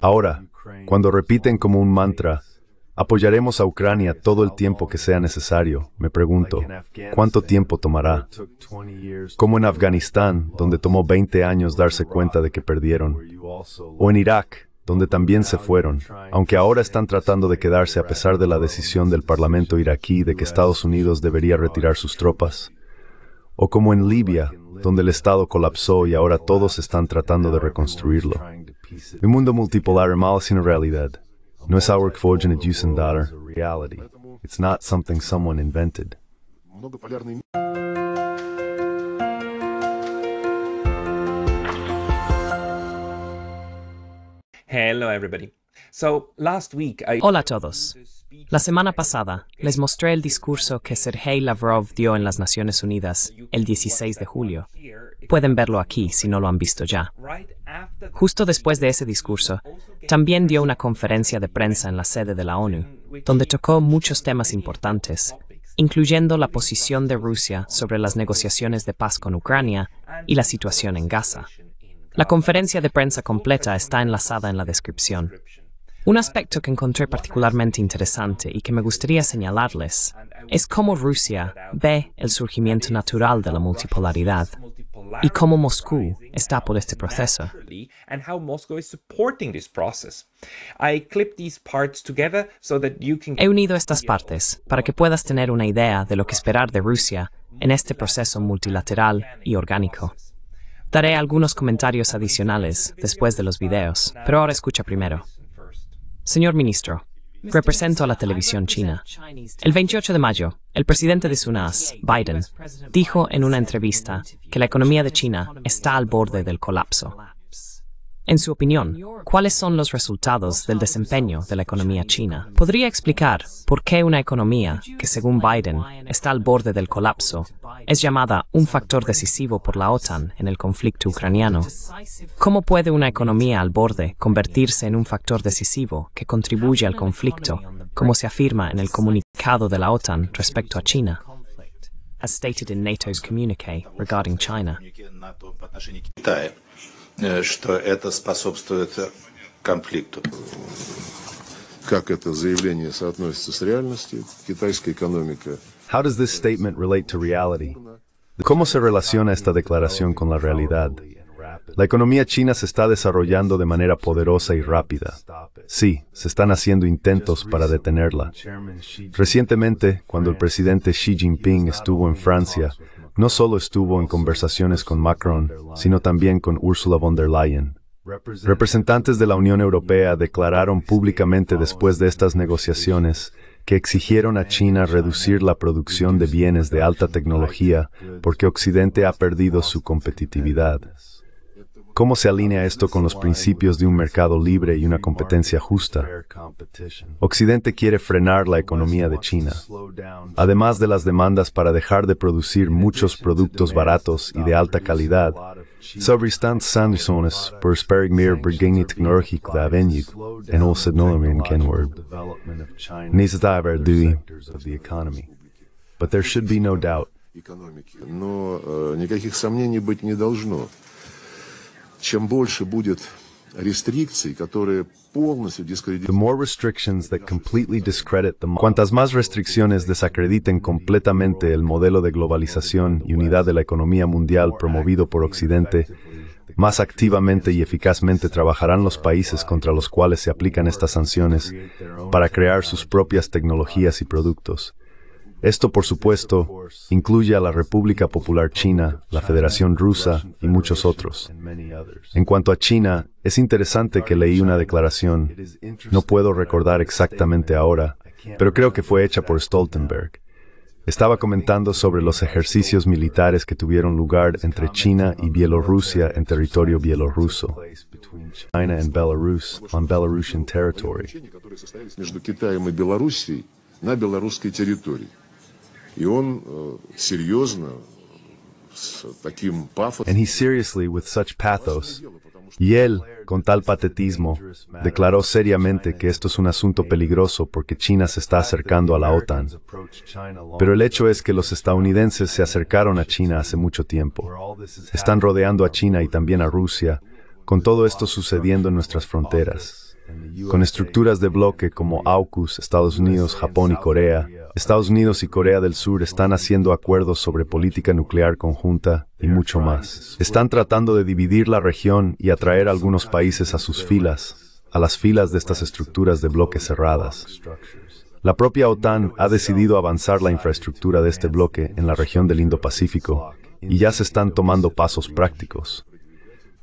Ahora, cuando repiten como un mantra, apoyaremos a Ucrania todo el tiempo que sea necesario. Me pregunto, ¿cuánto tiempo tomará? Como en Afganistán, donde tomó 20 años darse cuenta de que perdieron. O en Irak, donde también se fueron, aunque ahora están tratando de quedarse a pesar de la decisión del Parlamento iraquí de que Estados Unidos debería retirar sus tropas. O como en Libia, donde el Estado colapsó y ahora todos están tratando de reconstruirlo. Un mundo multipolar mal sin realidad. No es algo que forjan en daughter. It's not something someone invented. Hello everybody. last week I... Hola a todos. La semana pasada les mostré el discurso que Sergei Lavrov dio en las Naciones Unidas el 16 de julio. Pueden verlo aquí si no lo han visto ya. Justo después de ese discurso, también dio una conferencia de prensa en la sede de la ONU, donde tocó muchos temas importantes, incluyendo la posición de Rusia sobre las negociaciones de paz con Ucrania y la situación en Gaza. La conferencia de prensa completa está enlazada en la descripción. Un aspecto que encontré particularmente interesante y que me gustaría señalarles es cómo Rusia ve el surgimiento natural de la multipolaridad y cómo Moscú está por este proceso. He unido estas partes para que puedas tener una idea de lo que esperar de Rusia en este proceso multilateral y orgánico. Daré algunos comentarios adicionales después de los videos, pero ahora escucha primero. Señor ministro, represento a la televisión china. El 28 de mayo, el presidente de SUNAS, Biden, dijo en una entrevista que la economía de China está al borde del colapso. En su opinión, ¿cuáles son los resultados del desempeño de la economía china? ¿Podría explicar por qué una economía que, según Biden, está al borde del colapso es llamada un factor decisivo por la OTAN en el conflicto ucraniano? ¿Cómo puede una economía al borde convertirse en un factor decisivo que contribuye al conflicto, como se afirma en el comunicado de la OTAN respecto a China? China. Э, ¿Cómo se relaciona esta declaración con la realidad? La economía china se está desarrollando de manera poderosa y rápida. Sí, se están haciendo intentos para detenerla. Recientemente, cuando el presidente Xi Jinping estuvo en Francia, no solo estuvo en conversaciones con Macron, sino también con Ursula von der Leyen. Representantes de la Unión Europea declararon públicamente después de estas negociaciones que exigieron a China reducir la producción de bienes de alta tecnología porque Occidente ha perdido su competitividad. ¿Cómo se alinea esto con los principios de un mercado libre y una competencia justa? Occidente quiere frenar la economía de China, además de las demandas para dejar de producir muchos productos baratos y de alta calidad. Sabristans Sanderson por sparing meer bergeni technologiek de Avenida, en there should be no doubt. Eh, никаких сомнений быть не должно. Cuantas más restricciones desacrediten completamente el modelo de globalización y unidad de la economía mundial promovido por Occidente, más activamente y eficazmente trabajarán los países contra los cuales se aplican estas sanciones para crear sus propias tecnologías y productos. Esto, por supuesto, incluye a la República Popular China, la Federación Rusa y muchos otros. En cuanto a China, es interesante que leí una declaración, no puedo recordar exactamente ahora, pero creo que fue hecha por Stoltenberg. Estaba comentando sobre los ejercicios militares que tuvieron lugar entre China y Bielorrusia en territorio bielorruso. China y Bielorrusia en Э, y él, con tal patetismo, declaró seriamente que esto es un asunto peligroso porque China se está acercando a la OTAN. Pero el hecho es que los estadounidenses se acercaron a China hace mucho tiempo. Están rodeando a China y también a Rusia, con todo esto sucediendo en nuestras fronteras con estructuras de bloque como AUKUS, Estados Unidos, Japón y Corea. Estados Unidos y Corea del Sur están haciendo acuerdos sobre política nuclear conjunta y mucho más. Están tratando de dividir la región y atraer a algunos países a sus filas, a las filas de estas estructuras de bloque cerradas. La propia OTAN ha decidido avanzar la infraestructura de este bloque en la región del Indo-Pacífico y ya se están tomando pasos prácticos.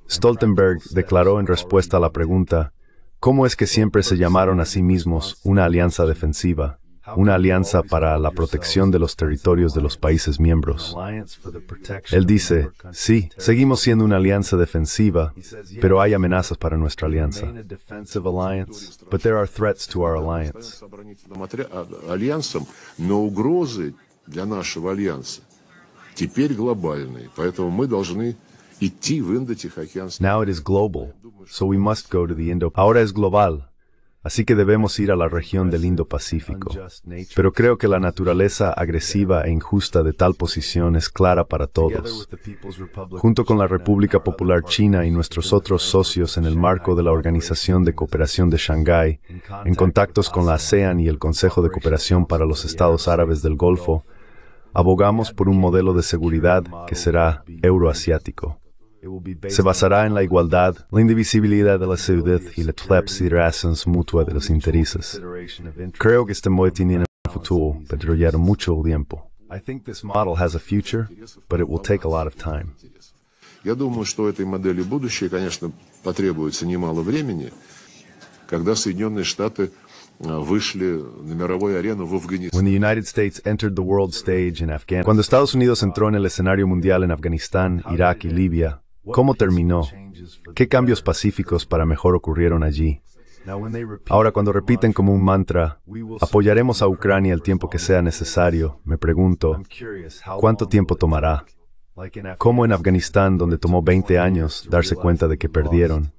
Stoltenberg declaró en respuesta a la pregunta, ¿Cómo es que siempre se llamaron a sí mismos una alianza defensiva? una alianza para la protección de los territorios de los países miembros. Él dice, sí, seguimos siendo una alianza defensiva, pero hay amenazas para nuestra alianza. global, Ahora es global, así que debemos ir a la región del Indo-Pacífico. Pero creo que la naturaleza agresiva e injusta de tal posición es clara para todos. Junto con la República Popular China y nuestros otros socios en el marco de la Organización de Cooperación de Shanghái, en contactos con la ASEAN y el Consejo de Cooperación para los Estados Árabes del Golfo, abogamos por un modelo de seguridad que será euroasiático se basará en la igualdad, la indivisibilidad de la ciudad y la tlepsideración mutua de los intereses. Creo que este modelo tiene un futuro, pero ya mucho tiempo. Yo a mucho tiempo. Yo думаю, что этой модели будущее, конечно, потребуется немало времени, когда Соединенные Штаты вышли на мировую арену в Афганистан. When the United States entered the world Cuando Estados Unidos entró en el escenario mundial en Afganistán, Irak y Libia, ¿Cómo terminó? ¿Qué cambios pacíficos para mejor ocurrieron allí? Ahora, cuando repiten como un mantra, apoyaremos a Ucrania el tiempo que sea necesario, me pregunto, ¿cuánto tiempo tomará? Como en Afganistán, donde tomó 20 años darse cuenta de que perdieron?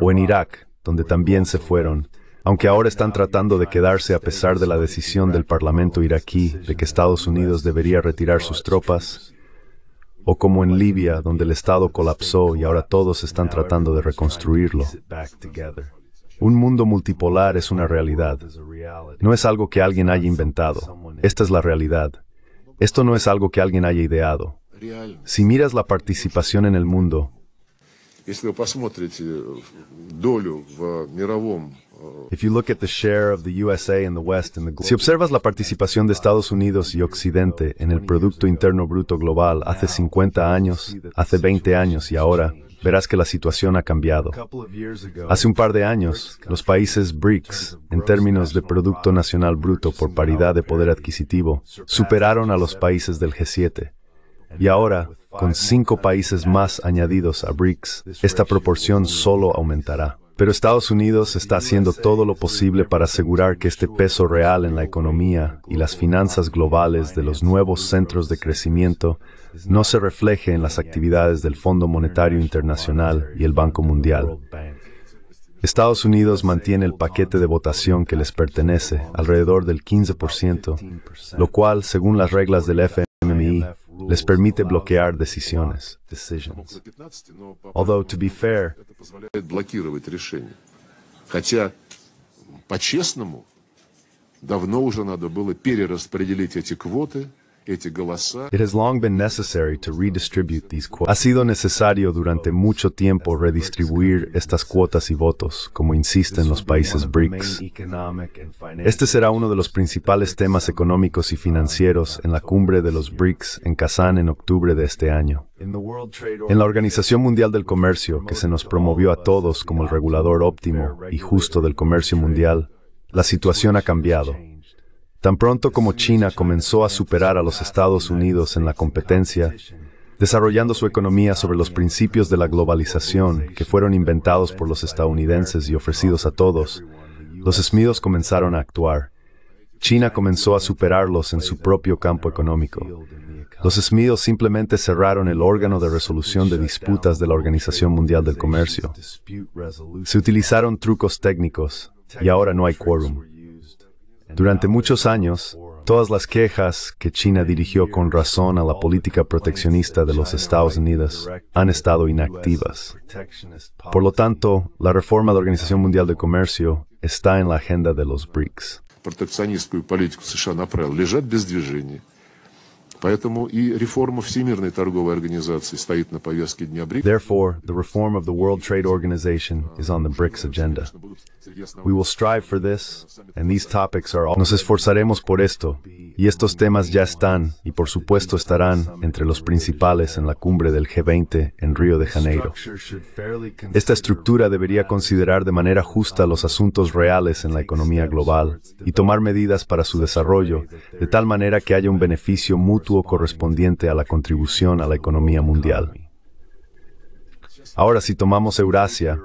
O en Irak, donde también se fueron, aunque ahora están tratando de quedarse a pesar de la decisión del Parlamento iraquí de que Estados Unidos debería retirar sus tropas, o como en Libia, donde el Estado colapsó y ahora todos están tratando de reconstruirlo. Un mundo multipolar es una realidad. No es algo que alguien haya inventado. Esta es la realidad. Esto no es algo que alguien haya ideado. Si miras la participación en el mundo, si observas la participación de Estados Unidos y Occidente en el Producto Interno Bruto Global hace 50 años, hace 20 años y ahora, verás que la situación ha cambiado. Hace un par de años, los países BRICS, en términos de Producto Nacional Bruto por paridad de poder adquisitivo, superaron a los países del G7. Y ahora, con cinco países más añadidos a BRICS, esta proporción solo aumentará. Pero Estados Unidos está haciendo todo lo posible para asegurar que este peso real en la economía y las finanzas globales de los nuevos centros de crecimiento no se refleje en las actividades del Fondo Monetario Internacional y el Banco Mundial. Estados Unidos mantiene el paquete de votación que les pertenece, alrededor del 15%, lo cual, según las reglas del FMI, les permite bloquear decisiones. Although, to be fair, позволяет блокировать решения. Хотя, по-честному, давно уже надо было перераспределить эти квоты – Ha sido necesario durante mucho tiempo redistribuir estas cuotas y votos, como insisten los países BRICS. Este será uno de los principales temas económicos y financieros en la cumbre de los BRICS en Kazán en octubre de este año. En la Organización Mundial del Comercio, que se nos promovió a todos como el regulador óptimo y justo del comercio mundial, la situación ha cambiado. Tan pronto como China comenzó a superar a los Estados Unidos en la competencia, desarrollando su economía sobre los principios de la globalización que fueron inventados por los estadounidenses y ofrecidos a todos, los esmidos comenzaron a actuar. China comenzó a superarlos en su propio campo económico. Los esmidos simplemente cerraron el órgano de resolución de disputas de la Organización Mundial del Comercio. Se utilizaron trucos técnicos y ahora no hay quórum. Durante muchos años, todas las quejas que China dirigió con razón a la política proteccionista de los Estados Unidos han estado inactivas. Por lo tanto, la reforma de la Organización Mundial de Comercio está en la agenda de los BRICS. Por Organización tanto, la reforma está la Organización Mundial de los está Por lo tanto, la reforma Therefore, the reform of the World Trade Organization is on the BRICS agenda. We will Nos esforzaremos por esto, y estos temas ya están, y por supuesto estarán, entre los principales en la cumbre del G20 en Río de Janeiro. Esta estructura debería considerar de manera justa los asuntos reales en la economía global y tomar medidas para su desarrollo, de tal manera que haya un beneficio mutuo correspondiente a la contribución a la economía mundial. Ahora, si tomamos Eurasia,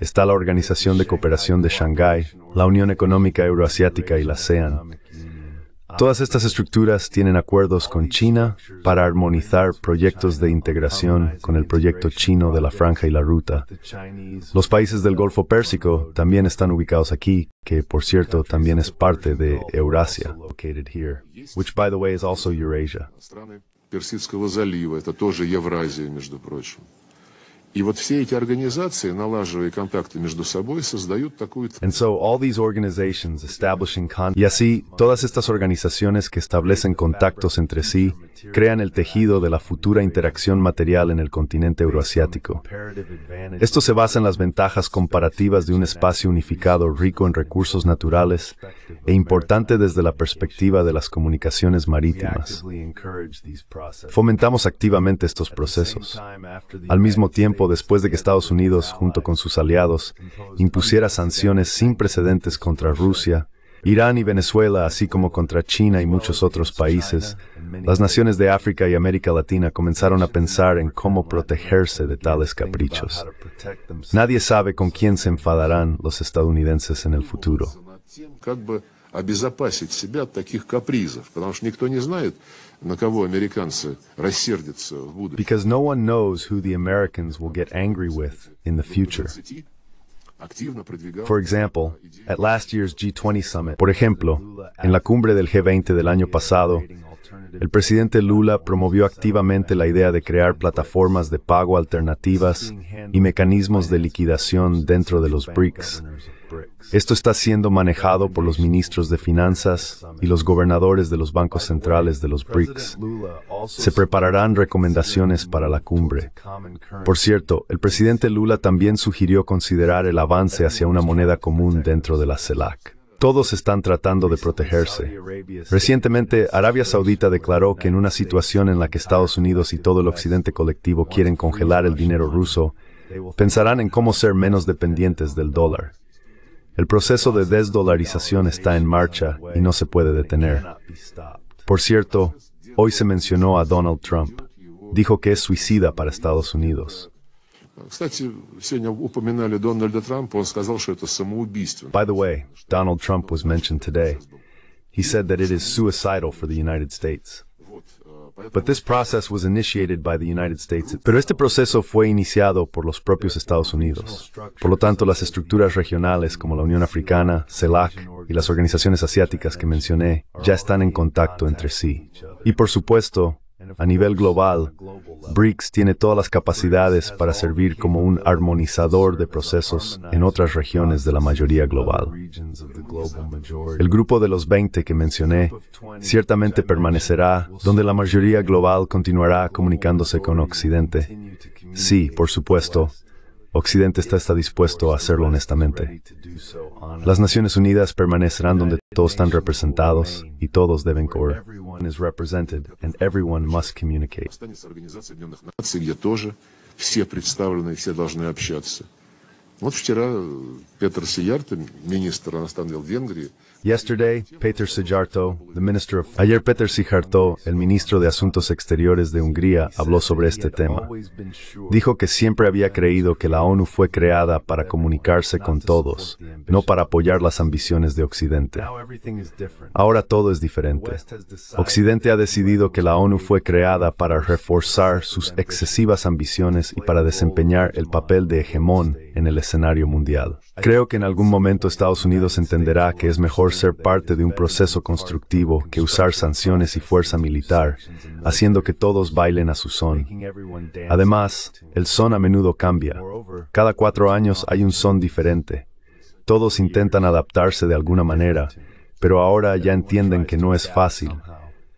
está la Organización de Cooperación de Shanghái, la Unión Económica Euroasiática y la ASEAN. Todas estas estructuras tienen acuerdos con China para armonizar proyectos de integración con el proyecto chino de la franja y la ruta. Los países del Golfo Pérsico también están ubicados aquí, que por cierto también es parte de Eurasia, which by the way is also Eurasia. И вот все эти организации, налаживая контакты между собой, создают такую... And so all these organizations establishing con... Y así, todas estas organizaciones que establecen contactos entre sí crean el tejido de la futura interacción material en el continente euroasiático. Esto se basa en las ventajas comparativas de un espacio unificado rico en recursos naturales e importante desde la perspectiva de las comunicaciones marítimas. Fomentamos activamente estos procesos. Al mismo tiempo, después de que Estados Unidos, junto con sus aliados, impusiera sanciones sin precedentes contra Rusia, Irán y Venezuela, así como contra China y muchos otros países, las naciones de África y América Latina comenzaron a pensar en cómo protegerse de tales caprichos. Nadie sabe con quién se enfadarán los estadounidenses en el futuro. Because no one knows who the Americans will get angry with in the future por ejemplo, en la cumbre del G20 del año pasado, el presidente Lula promovió activamente la idea de crear plataformas de pago alternativas y mecanismos de liquidación dentro de los BRICS esto está siendo manejado por los ministros de Finanzas y los gobernadores de los bancos centrales de los BRICS. Se prepararán recomendaciones para la cumbre. Por cierto, el presidente Lula también sugirió considerar el avance hacia una moneda común dentro de la CELAC. Todos están tratando de protegerse. Recientemente, Arabia Saudita declaró que en una situación en la que Estados Unidos y todo el occidente colectivo quieren congelar el dinero ruso, pensarán en cómo ser menos dependientes del dólar. El proceso de desdolarización está en marcha y no se puede detener. Por cierto, hoy se mencionó a Donald Trump. Dijo que es suicida para Estados Unidos. By the way, Donald Trump was mentioned today. He said that it is suicidal for the United States. Pero este proceso fue iniciado por los propios Estados Unidos. Por lo tanto, las estructuras regionales como la Unión Africana, CELAC y las organizaciones asiáticas que mencioné ya están en contacto entre sí. Y por supuesto, a nivel global, BRICS tiene todas las capacidades para servir como un armonizador de procesos en otras regiones de la mayoría global. El grupo de los 20 que mencioné ciertamente permanecerá donde la mayoría global continuará comunicándose con Occidente. Sí, por supuesto, Occidente está, dispuesto a hacerlo honestamente. Las Naciones Unidas permanecerán donde todos están representados y todos deben cooperar. Ayer Peter Sijarto, el ministro de Asuntos Exteriores de Hungría, habló sobre este tema. Dijo que siempre había creído que la ONU fue creada para comunicarse con todos, no para apoyar las ambiciones de Occidente. Ahora todo es diferente. Occidente ha decidido que la ONU fue creada para reforzar sus excesivas ambiciones y para desempeñar el papel de hegemón en el escenario mundial. Creo que en algún momento Estados Unidos entenderá que es mejor ser parte de un proceso constructivo que usar sanciones y fuerza militar, haciendo que todos bailen a su son. Además, el son a menudo cambia. Cada cuatro años hay un son diferente. Todos intentan adaptarse de alguna manera, pero ahora ya entienden que no es fácil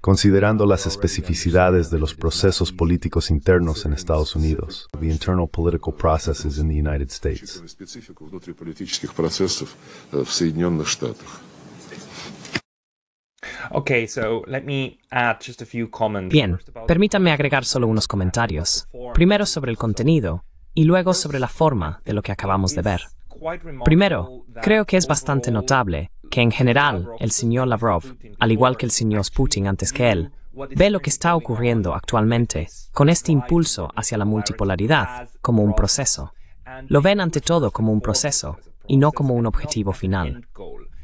considerando las especificidades de los procesos políticos internos en Estados Unidos, the internal political processes in the United Bien, permítanme agregar solo unos comentarios. Primero sobre el contenido y luego sobre la forma de lo que acabamos de ver. Primero, creo que es bastante notable que en general el señor Lavrov, al igual que el señor Putin antes que él, ve lo que está ocurriendo actualmente con este impulso hacia la multipolaridad como un proceso. Lo ven ante todo como un proceso y no como un objetivo final.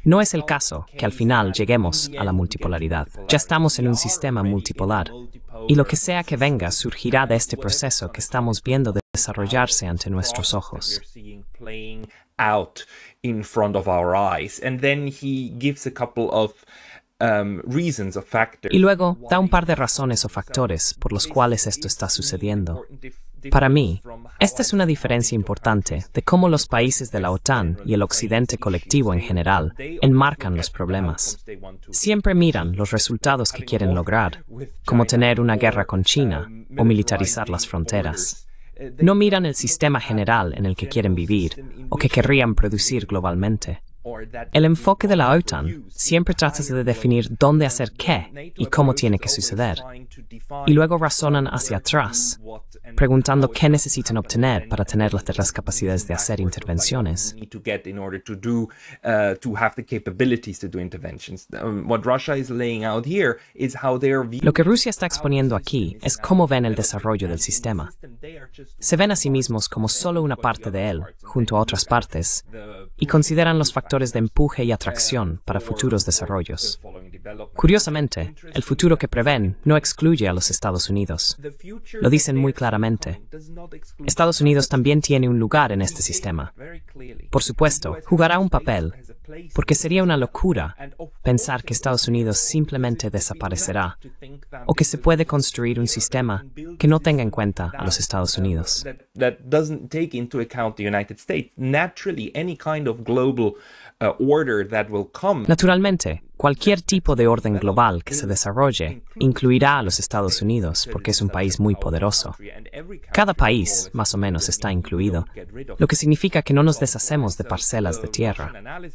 No es el caso que al final lleguemos a la multipolaridad. Ya estamos en un sistema multipolar y lo que sea que venga surgirá de este proceso que estamos viendo desarrollarse ante nuestros ojos our Y luego da un par de razones o factores por los cuales esto está sucediendo. Para mí, esta es una diferencia importante de cómo los países de la OTAN y el Occidente colectivo en general enmarcan los problemas. Siempre miran los resultados que quieren lograr, como tener una guerra con China um, o militarizar las fronteras. No miran el sistema general en el que quieren vivir o que querrían producir globalmente. El enfoque de la OTAN siempre trata de definir dónde hacer qué y cómo tiene que suceder, y luego razonan hacia atrás preguntando qué necesitan obtener para tener las, capacidades de hacer intervenciones. Lo que Rusia está exponiendo aquí es cómo ven el desarrollo del sistema. Se ven a sí mismos como solo una parte de él, junto a otras partes, y consideran los factores de empuje y atracción uh, para futuros desarrollos. Curiosamente, el futuro que prevén no excluye a los Estados Unidos. Lo dicen muy claramente. Estados Unidos también tiene un lugar en este sistema. Por supuesto, jugará un papel, porque sería una locura pensar que Estados Unidos simplemente desaparecerá o que se puede construir un sistema que no tenga en cuenta a los Estados Unidos. Naturalmente, Cualquier tipo de orden global que se desarrolle incluirá a los Estados Unidos porque es un país muy poderoso. Cada país, más o menos, está incluido, lo que significa que no nos deshacemos de parcelas de tierra.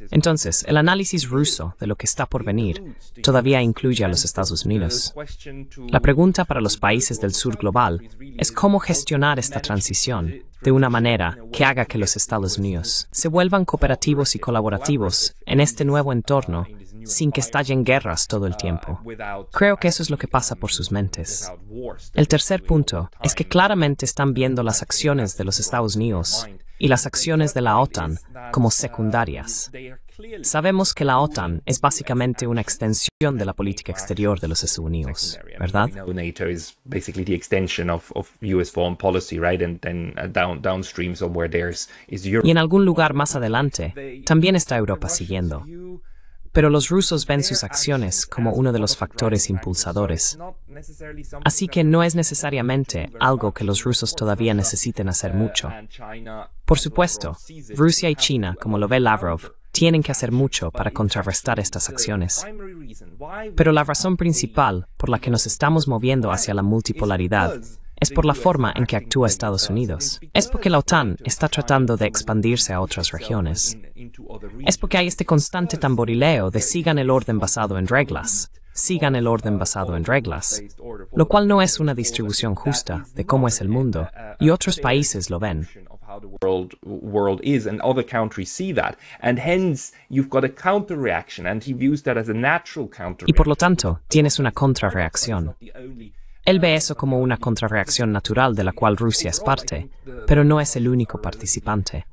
Entonces, el análisis ruso de lo que está por venir todavía incluye a los Estados Unidos. La pregunta para los países del sur global es cómo gestionar esta transición de una manera que haga que los Estados Unidos se vuelvan cooperativos y colaborativos en este nuevo entorno sin que estallen guerras todo el tiempo. Uh, Creo que eso es lo que pasa por sus mentes. El tercer punto es que claramente están viendo las acciones de los Estados Unidos y las acciones de la OTAN como secundarias. Sabemos que la OTAN es básicamente una extensión de la política exterior de los Estados Unidos, ¿verdad? Y en algún lugar más adelante también está Europa siguiendo pero los rusos ven sus acciones como uno de los factores impulsadores. Así que no es necesariamente algo que los rusos todavía necesiten hacer uh, mucho. Por supuesto, Rusia y China, como lo ve Lavrov, tienen que hacer mucho para contrarrestar estas acciones. Pero la razón principal por la que nos estamos moviendo hacia la multipolaridad es por la forma en que actúa Estados Unidos. Es porque la OTAN está tratando de expandirse a otras regiones. Es porque hay este constante tamborileo de sigan el orden basado en reglas, sigan el orden basado en reglas, lo cual no es una distribución justa de cómo es el mundo, y otros países lo ven. Y por lo tanto, tienes una contrarreacción. Él ve eso como una contrarreacción natural de la cual Rusia es parte, pero no es el único participante.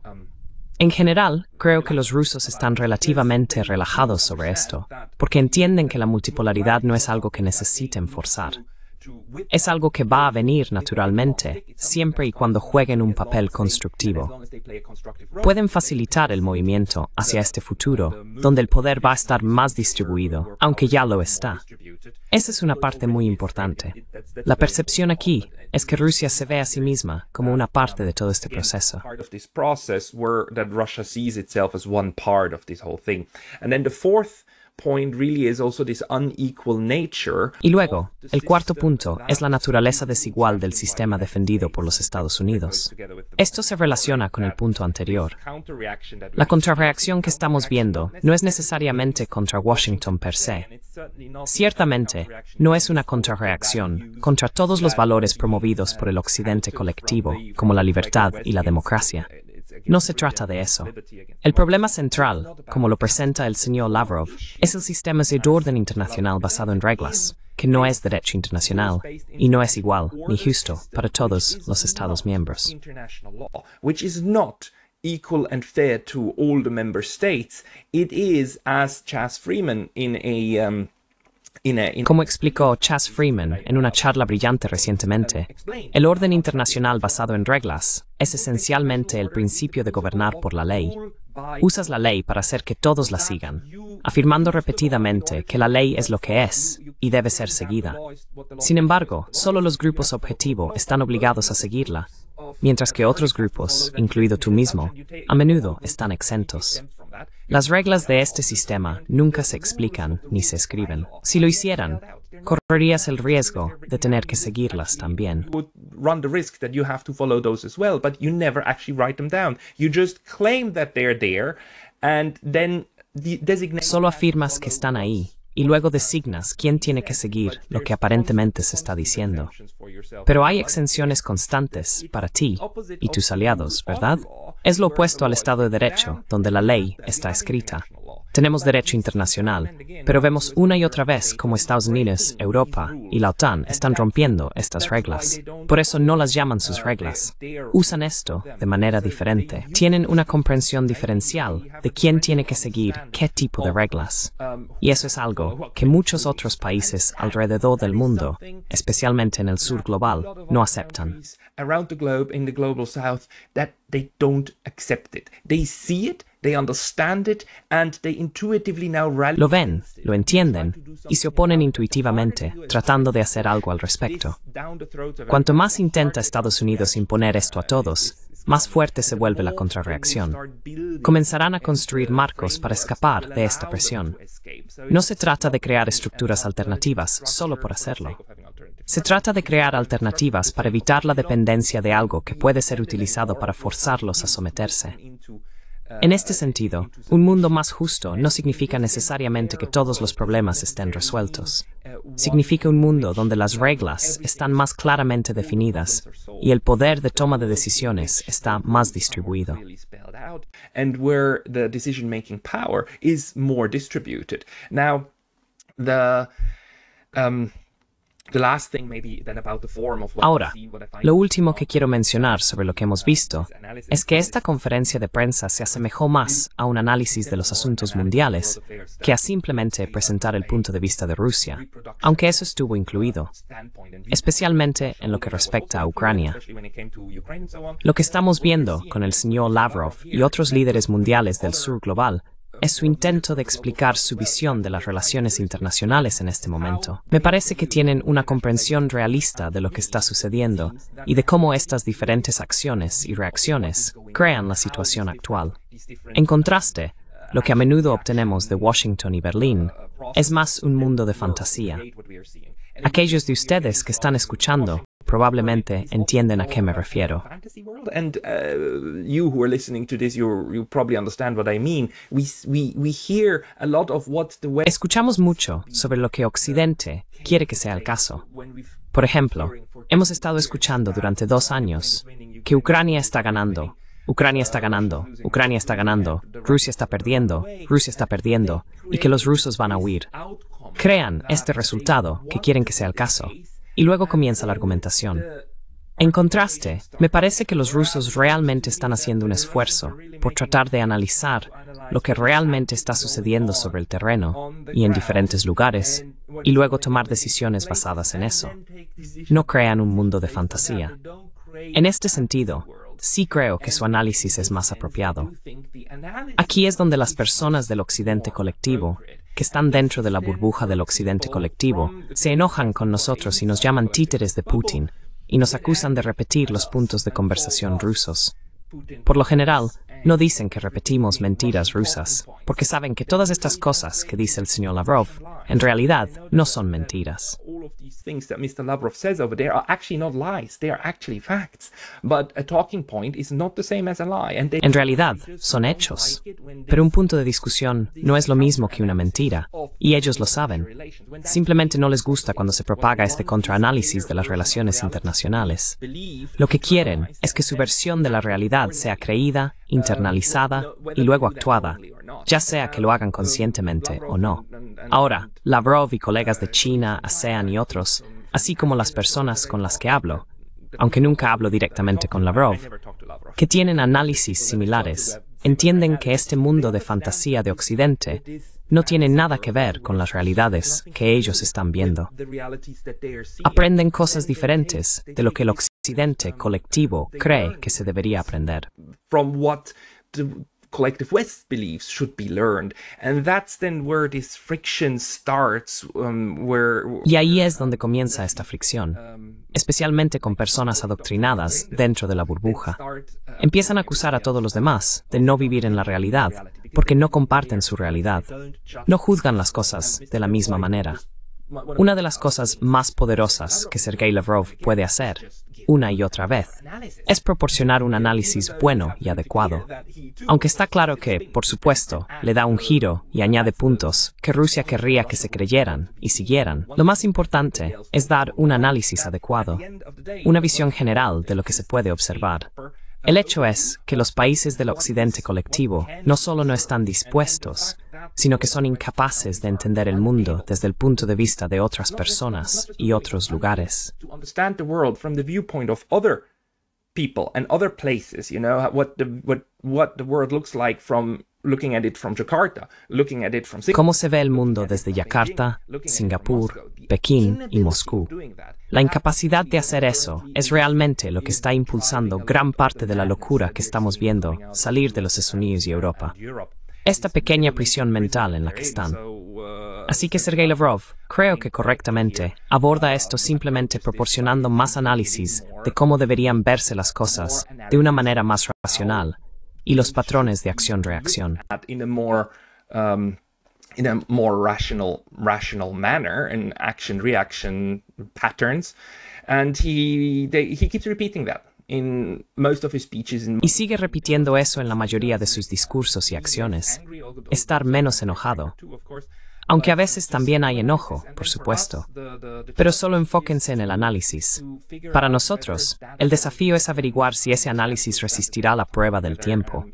En general, creo que los rusos están relativamente relajados sobre esto, porque entienden que la multipolaridad no es algo que necesiten forzar. Es algo que va a venir naturalmente, siempre y cuando jueguen un papel constructivo. Pueden facilitar el movimiento hacia este futuro, donde el poder va a estar más distribuido, aunque ya lo está. Esa es una parte muy importante. La percepción aquí es que Rusia se ve a sí misma como una parte de todo este proceso. Y luego, el cuarto punto es la naturaleza desigual del sistema defendido por los Estados Unidos. Esto se relaciona con el punto anterior. La contrarreacción que estamos viendo no es necesariamente contra Washington per se. Ciertamente, no es una contrarreacción contra todos los valores promovidos por el Occidente colectivo, como la libertad y la democracia. No se trata de eso. El problema central, como lo presenta el señor Lavrov, es el sistema de orden internacional basado en reglas, que no es derecho internacional y no es igual ni justo para todos los Estados miembros. It is, as Chas Freeman in a um, como explicó Chas Freeman en una charla brillante recientemente, el orden internacional basado en reglas es esencialmente el principio de gobernar por la ley. Usas la ley para hacer que todos la sigan, afirmando repetidamente que la ley es lo que es y debe ser seguida. Sin embargo, solo los grupos objetivo están obligados a seguirla, mientras que otros grupos, incluido tú mismo, a menudo están exentos. Las reglas de este sistema nunca se explican ni se escriben. Si lo hicieran, correrías el riesgo de tener que seguirlas también. Solo afirmas que están ahí y luego designas quién tiene que seguir lo que aparentemente se está diciendo. Pero hay exenciones constantes para ti y tus aliados, ¿verdad? Es lo opuesto al Estado de Derecho, donde la ley está escrita. Tenemos derecho internacional, pero vemos una y otra vez cómo Estados Unidos, Europa y la OTAN están rompiendo estas reglas. Por eso no las llaman sus reglas. Usan esto de manera diferente. Tienen una comprensión diferencial de quién tiene que seguir qué tipo de reglas. Y eso es algo que muchos otros países alrededor del mundo, especialmente en el sur global, no aceptan. They see it lo ven, lo entienden y se oponen intuitivamente, tratando de hacer algo al respecto. Cuanto más intenta Estados Unidos imponer esto a todos, más fuerte se vuelve la contrarreacción. Comenzarán a construir marcos para escapar de esta presión. No se trata de crear estructuras alternativas solo por hacerlo. Se trata de crear alternativas para evitar la dependencia de algo que puede ser utilizado para forzarlos a someterse. En este sentido, un mundo más justo no significa necesariamente que todos los problemas estén resueltos. Significa un mundo donde las reglas están más claramente definidas y el poder de toma de decisiones está más distribuido. Ahora, lo último que quiero mencionar sobre lo que hemos visto es que esta conferencia de prensa se asemejó más a un análisis de los asuntos mundiales que a simplemente presentar el punto de vista de Rusia, aunque eso estuvo incluido, especialmente en lo que respecta a Ucrania. Lo que estamos viendo con el señor Lavrov y otros líderes mundiales del sur global es su intento de explicar su visión de las relaciones internacionales en este momento. Me parece que tienen una comprensión realista de lo que está sucediendo y de cómo estas diferentes acciones y reacciones crean la situación actual. En contraste, lo que a menudo obtenemos de Washington y Berlín es más un mundo de fantasía. Aquellos de ustedes que están escuchando Probablemente entienden a qué me refiero. Escuchamos mucho sobre lo que Occidente quiere que sea el caso. Por ejemplo, hemos estado escuchando durante dos años que Ucrania está ganando, Ucrania está ganando, Ucrania está ganando, Rusia está perdiendo, Rusia está perdiendo, y que los rusos van a huir. Crean este resultado que quieren que sea el caso. Y luego comienza la argumentación. En contraste, me parece que los rusos realmente están haciendo un esfuerzo por tratar de analizar lo que realmente está sucediendo sobre el terreno y en diferentes lugares y luego tomar decisiones basadas en eso. No crean un mundo de fantasía. En este sentido, sí creo que su análisis es más apropiado. Aquí es donde las personas del Occidente colectivo que están dentro de la burbuja del occidente colectivo, se enojan con nosotros y nos llaman títeres de Putin, y nos acusan de repetir los puntos de conversación rusos. Por lo general, no dicen que repetimos mentiras rusas, porque saben que todas estas cosas que dice el señor Lavrov en realidad no son mentiras. en realidad, son hechos. Pero un punto de discusión no es lo mismo que una mentira, y ellos lo saben. Simplemente no les gusta cuando se propaga este contraanálisis de las relaciones internacionales. Lo que quieren es que su versión de la realidad sea creída, internalizada y luego actuada, ya sea que lo hagan conscientemente o no. Ahora, Lavrov y colegas de China, ASEAN y otros, así como las personas con las que hablo, aunque nunca hablo directamente con Lavrov, que tienen análisis similares, entienden que este mundo de fantasía de Occidente no tiene nada que ver con las realidades que ellos están viendo. Aprenden cosas diferentes de lo que el Occidente colectivo cree que se debería aprender. Y ahí es donde comienza esta fricción, especialmente con personas adoctrinadas dentro de la burbuja. Empiezan a acusar a todos los demás de no vivir en la realidad, porque no comparten su realidad, no juzgan las cosas de la misma manera. Una de las cosas más poderosas que Sergei Lavrov puede hacer, una y otra vez, es proporcionar un análisis bueno y adecuado. Aunque está claro que, por supuesto, le da un giro y añade puntos que Rusia querría que se creyeran y siguieran, lo más importante es dar un análisis adecuado, una visión general de lo que se puede observar. El hecho es que los países del Occidente colectivo no solo no están dispuestos, sino que son incapaces de entender el mundo desde el punto de vista de otras personas y otros lugares. Cómo se ve el mundo desde Jakarta Singapur, Pekín y Moscú. La incapacidad de hacer eso es realmente lo que está impulsando gran parte de la locura que estamos viendo salir de los Estados Unidos y Europa esta pequeña prisión mental en la que están. Así que Sergei Lavrov, creo que correctamente, aborda esto simplemente proporcionando más análisis de cómo deberían verse las cosas de una manera más racional y los patrones de acción-reacción. Um, rational rational manner action reaction patterns and he he keeps repeating y sigue repitiendo eso en la mayoría de sus discursos y acciones, estar menos enojado. Aunque a veces también hay enojo, por supuesto, pero solo enfóquense en el análisis. Para nosotros, el desafío es averiguar si ese análisis resistirá la prueba del tiempo.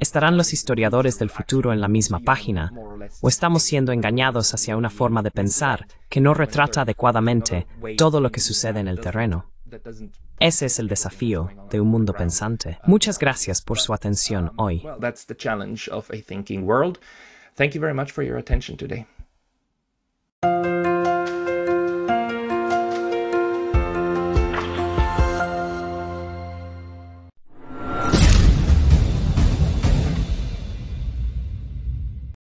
¿Estarán los historiadores del futuro en la misma página? ¿O estamos siendo engañados hacia una forma de pensar que no retrata adecuadamente todo lo que sucede en el terreno? Ese es el desafío de un mundo pensante. Muchas gracias por su atención hoy.